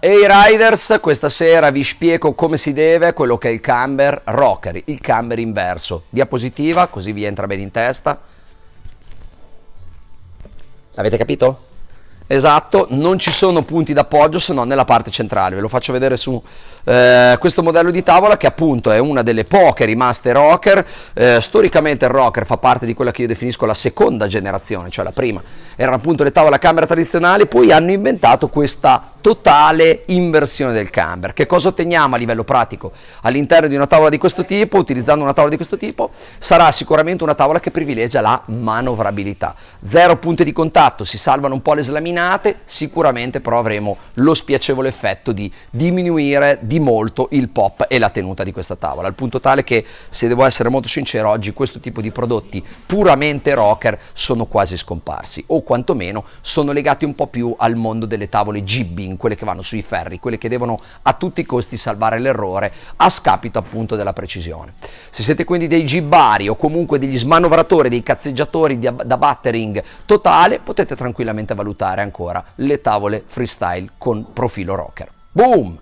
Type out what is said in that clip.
Ehi hey Riders, questa sera vi spiego come si deve quello che è il camber rocker, il camber inverso. Diapositiva, così vi entra bene in testa. Avete capito? Esatto, non ci sono punti d'appoggio se non nella parte centrale. Ve lo faccio vedere su eh, questo modello di tavola che appunto è una delle poche rimaste rocker. Eh, storicamente il rocker fa parte di quella che io definisco la seconda generazione, cioè la prima erano appunto le tavole a camera tradizionali, poi hanno inventato questa totale inversione del camber. Che cosa otteniamo a livello pratico? All'interno di una tavola di questo tipo, utilizzando una tavola di questo tipo, sarà sicuramente una tavola che privilegia la manovrabilità. Zero punti di contatto, si salvano un po' le slaminate, sicuramente però avremo lo spiacevole effetto di diminuire di molto il pop e la tenuta di questa tavola, al punto tale che se devo essere molto sincero oggi questo tipo di prodotti puramente rocker sono quasi scomparsi o quantomeno sono legati un po' più al mondo delle tavole gibbing team, quelle che vanno sui ferri, quelle che devono a tutti i costi salvare l'errore a scapito appunto della precisione. Se siete quindi dei gibbari o comunque degli smanovratori, dei cazzeggiatori da battering totale, potete tranquillamente valutare ancora le tavole freestyle con profilo rocker. Boom!